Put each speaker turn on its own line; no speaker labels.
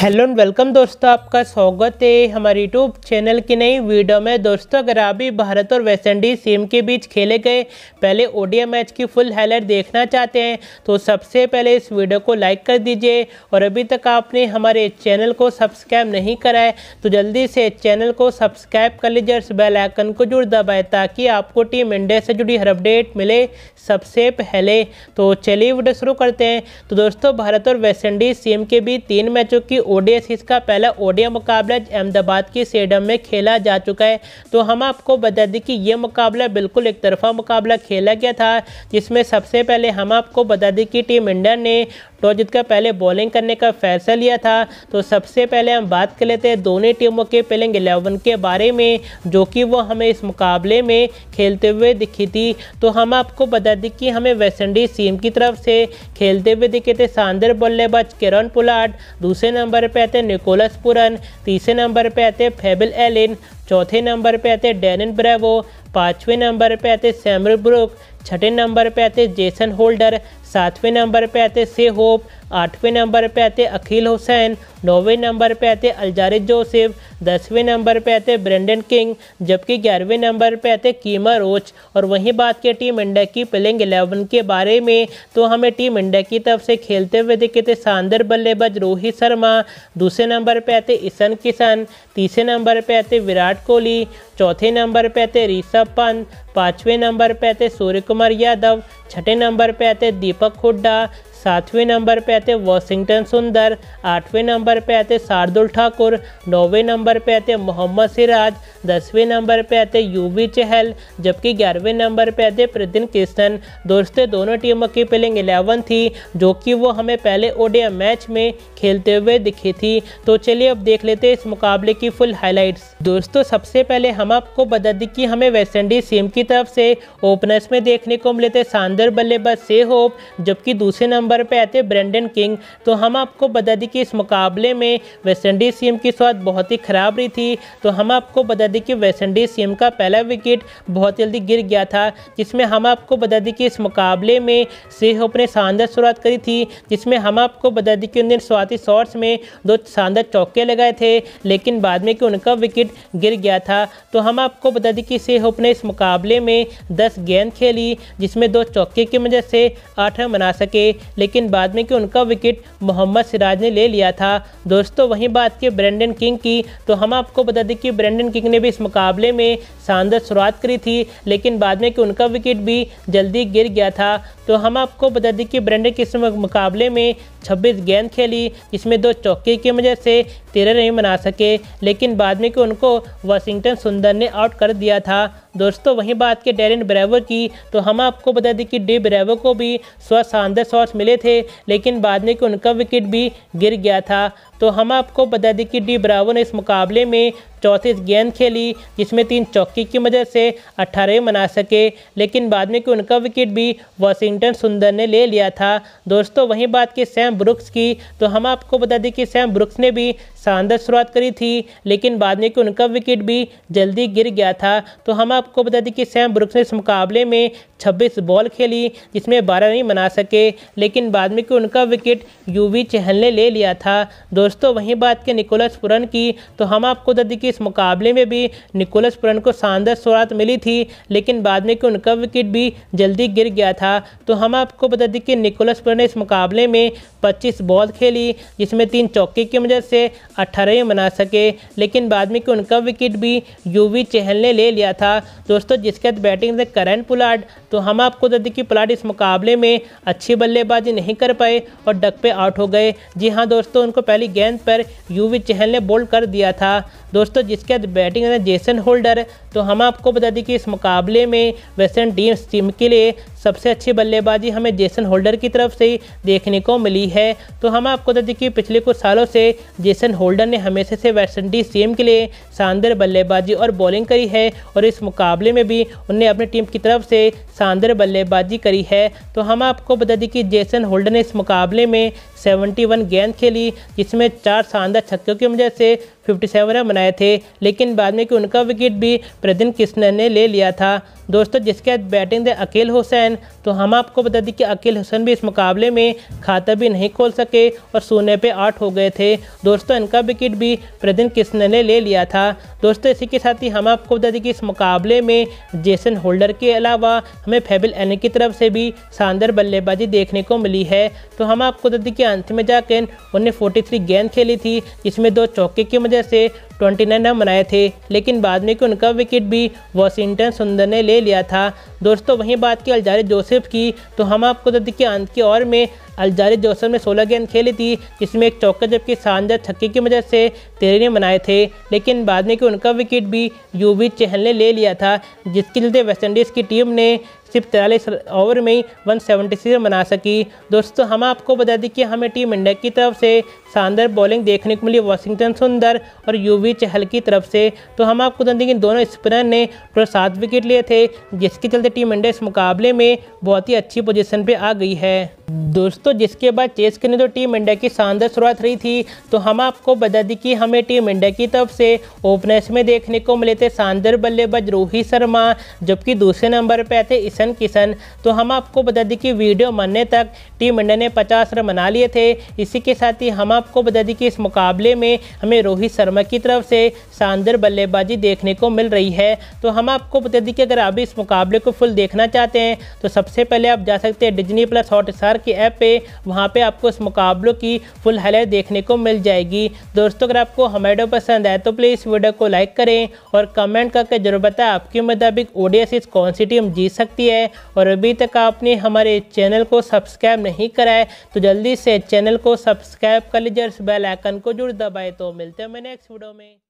hello and welcome दोस्तों आपका स्वागत है हमारे यूट्यूब चैनल की नई वीडियो में दोस्तों अगर आप भी भारत और वेस्ट इंडीज टीम के बीच खेले गए पहले ओडिया मैच की फुल हाईलाइट देखना चाहते हैं तो सबसे पहले इस वीडियो को लाइक कर दीजिए और अभी तक आपने हमारे चैनल को सब्सक्राइब नहीं करा है तो जल्दी से चैनल को सब्सक्राइब कर लीजिए और बेल आइकन को जरूर दबाए ताकि आपको टीम इंडिया से जुड़ी हर अपडेट मिले सबसे पहले तो चलिए वीडियो शुरू करते हैं तो दोस्तों भारत और वेस्टइंडीज़ टीम के बीच तीन मैचों की ओडीएस इसका पहला ओडिया मुकाबला अहमदाबाद के स्टेडियम में खेला जा चुका है तो हम आपको बता दें कि ये मुकाबला बिल्कुल एक तरफा मुकाबला खेला गया था जिसमें सबसे पहले हम आपको बता दें कि टीम इंडिया ने टॉस तो जीतकर पहले बॉलिंग करने का फैसला लिया था तो सबसे पहले हम बात कर लेते हैं दोनों टीमों के पेलिंग एलेवन के बारे में जो कि वो हमें इस मुकाबले में खेलते हुए दिखी थी तो हम आपको बता दें कि हमें वेस्ट इंडीज टीम की तरफ से खेलते हुए दिखे थे सांदर बल्लेबाज किरण पुलाट दूसरे नंबर पर आते निकोलस पुरन तीसरे नंबर पर आते फेबिल एलिन चौथे नंबर पे आते हैं डेनिन ब्रेवो पाँचवें नंबर पे आते सैमर ब्रुक छठे नंबर पे आते जेसन होल्डर सातवें नंबर पे आते से होप आठवें नंबर पे आते अखिल हुसैन नौवें नंबर पे आते अलजारिद जोसेफ दसवें नंबर पे आते ब्रेंडन किंग जबकि ग्यारहवें नंबर पे आते कीमा रोच और वहीं बात की टीम इंडिया की प्लेइंग एलेवन के बारे में तो हमें टीम इंडिया की तरफ से खेलते हुए दिखे थे सांदर बल्लेबाज रोहित शर्मा दूसरे नंबर पे आते ईशन किशन तीसरे नंबर पे आते विराट कोहली चौथे नंबर पे आते ऋषभ पंत पाँचवें नंबर पे आते सूर्य कुमार यादव छठे नंबर पे आते दीपक हुड्डा सातवें नंबर पे आते वॉशिंगटन सुंदर आठवें नंबर पे आते शार्दुल ठाकुर नौवें नंबर पे आते मोहम्मद सिराज दसवें नंबर पे आते यूवी चहल जबकि ग्यारहवें नंबर पे आते प्रदिन किशन दोस्तों दोनों टीमों की पिलिंग एलेवन थी जो कि वो हमें पहले ओडिया मैच में खेलते हुए दिखी थी तो चलिए अब देख लेते हैं इस मुकाबले की फुल हाईलाइट्स दोस्तों सबसे पहले हम आपको बता दें कि हमें वेस्ट इंडीज टीम की तरफ से ओपनर्स में देखने को मिले थे शानदार बल्लेबाज से होप जबकि दूसरे नंबर नंबर पे आते हैं ब्रेंडन किंग तो हम आपको बता दें कि इस मुकाबले में वेस्टइंडीज़ टीम की स्वाद बहुत ही ख़राब रही थी तो हम आपको बता दें कि वेस्टइंडीज़ टीम का पहला विकेट बहुत जल्दी गिर गया था जिसमें हम आपको बता दें कि इस मुकाबले में से होप ने शानदार शुरुआत करी थी जिसमें हम आपको बता दें कि उन्होंने स्वाति शॉट्स में दो शानदार चौके लगाए थे लेकिन बाद में कि उनका विकेट गिर गया था तो हम आपको बता दें कि से होप ने इस मुकाबले में दस गेंद खेली जिसमें दो चौके की मदद से आठ रन बना सके लेकिन बाद में कि उनका विकेट मोहम्मद सिराज ने ले लिया था दोस्तों वहीं बात की ब्रेंडन किंग की तो हम आपको बता दें कि ब्रेंडन किंग ने भी इस मुकाबले में शानदार शुरुआत करी थी लेकिन बाद में कि उनका विकेट भी जल्दी गिर गया था तो हम आपको बता दें कि ब्रेंडन किस मुकाबले में छब्बीस गेंद खेली इसमें दो चौके की वजह से तेरह नहीं बना सके लेकिन बाद में कि उनको वाशिंगटन सुंदर ने आउट कर दिया था दोस्तों वहीं बात के डेरिन ब्रेवो की तो हम आपको बता दें कि डी ब्रेवो को भी सौ शानदार शॉट्स मिले थे लेकिन बाद में कि उनका विकेट भी गिर गया था तो हम आपको बता दें कि डी ब्रावो ने इस मुकाबले में चौंतीस गेंद खेली जिसमें तीन चौकी की मदद से अट्ठारह बना सके लेकिन बाद में कि उनका विकेट भी वॉशिंगटन सुंदर ने ले लिया था दोस्तों वहीं बात की सैम ब्रुक्स की तो हम आपको बता दें कि सैम ब्रुक्स ने भी शानदार शुरुआत करी थी लेकिन बाद में कि उनका विकेट भी जल्दी गिर गया था तो हम आपको बता दें कि सैम ब्रुक्स ने इस मुकाबले में छब्बीस बॉल खेली जिसमें बारह नहीं बना सके लेकिन बाद में कि उनका विकेट यूवी चहल ने ले लिया था दोस्तों वहीं बात के निकोलस पुरन की तो हम आपको बता दें कि इस मुकाबले में भी निकोलस पुरन को शानदार शुरुआत मिली थी लेकिन बाद में कि उनका विकेट भी जल्दी गिर गया था तो हम आपको बता दें कि निकोलस पुरन ने इस मुकाबले में पच्चीस बॉल खेली जिसमें तीन चौके की मदद से अट्ठारह रन बना सके लेकिन बाद में कि उनका विकेट भी यूवी चहल ने ले लिया था दोस्तों जिसके बाद बैटिंग से करण पुलाड तो हम आपको बता दें कि प्लाट इस मुकाबले में अच्छी बल्लेबाजी नहीं कर पाए और डक पे आउट हो गए जी हाँ दोस्तों उनको पहली गेंद पर यूवी चहल ने बोल्ड कर दिया था दोस्तों जिसके बाद बैटिंग जेसन होल्डर तो हम आपको बता दें कि इस मुकाबले में वेस्टर्न टीम टीम के लिए सबसे अच्छी बल्लेबाजी हमें जेसन होल्डर की तरफ से देखने को मिली है तो हम आपको बता दें कि पिछले कुछ सालों से जेसन होल्डर ने हमेशा से वेस्टइंडीज़ टीम के लिए शानदार बल्लेबाजी और बॉलिंग करी है और इस मुकाबले में भी उनने अपनी टीम की तरफ से शानदार बल्लेबाजी करी है तो हम आपको बता दें कि जेसन होल्डर ने इस मुकाबले में वन गेंद खेली जिसमें चार शानदार छक्कों की वजह से 57 रन बनाए थे लेकिन बाद में कि उनका विकेट भी प्रदीन कृष्णन ने ले लिया था दोस्तों जिसके बैटिंग द अकेल हुसैन हुसैन तो हम आपको बता दें कि अकील हुसैन भी इस मुकाबले में खाता भी नहीं खोल सके और सोने पे आठ हो गए थे दोस्तों इनका विकेट भी प्रदिन कृष्ण ने ले लिया था दोस्तों इसी के साथ ही हम आपको बता दें कि इस मुकाबले में जेसन होल्डर के अलावा हमें फेबिल एन की तरफ से भी शानदार बल्लेबाजी देखने को मिली है तो हम आपको बता दें कि अंत में जाकर उन्हें फोर्टी गेंद खेली थी जिसमें दो चौके की वजह से 29 रन बनाए थे लेकिन बाद में कि उनका विकेट भी वॉशिंगटन सुंदर ने ले लिया था दोस्तों वहीं बात की अलजार अलजारे जोसेफ की तो हम आपको बता तो दें कि अंत के ओवर में अलजारे जोसेफ ने 16 गेंद खेली थी जिसमें एक चौका जबकि शानदार छक्के की मदद से तेरह रन बनाए थे लेकिन बाद में कि उनका विकेट भी यूवी चहल ने ले लिया था जिसके चलते वेस्टइंडीज़ की टीम ने सिर्फ तिरालीस ओवर में ही वन सेवेंटी रन बना सकी दोस्तों हम आपको बता दें कि हमें टीम इंडिया की तरफ से शानदार बॉलिंग देखने को मिली वाशिंगटन सुंदर और यूवी चहल की तरफ से तो हम आपको बता दें कि दोनों स्पिनर ने टोटल सात विकेट लिए थे जिसके चलते टीम इंडिया इस मुकाबले में बहुत ही अच्छी पोजीशन पे आ गई है दोस्तों जिसके बाद चेस करने तो टीम इंडिया की शानदार शुरुआत रही थी तो हम आपको बता दें कि हमें टीम इंडिया की तरफ से ओपनर्स में देखने को मिले थे शानदार बल्लेबाज रोहित शर्मा जबकि दूसरे नंबर पर आए थे ईशन किशन तो हम आपको बता दें कि वीडियो मरने तक टीम इंडिया ने पचास रन बना लिए थे इसी के साथ ही हम आपको बता दें कि इस मुकाबले में हमें रोहित शर्मा की तरफ से शानदार बल्लेबाजी देखने को मिल रही है तो हम आपको बता दें कि अगर आप इस मुकाबले को फुल देखना चाहते हैं तो सबसे पहले आप जा सकते हैं डिजनी प्लस हॉट स्टार के ऐप पर वहाँ पर आपको इस मुकाबलों की फुल हाईलाइट देखने को मिल जाएगी दोस्तों अगर आपको हमारे पसंद आए तो प्लीज़ वीडियो को लाइक करें और कमेंट करके जरूर बताएं आपके मुताबिक ओडियस इस कौन सी टीम जीत सकती है और अभी तक आपने हमारे चैनल को सब्सक्राइब नहीं कराए तो जल्दी से चैनल को सब्सक्राइब कर रिजर्स बेल आइकन को जरूर दबाएं तो मिलते हैं मैं नेक्स्ट वीडियो में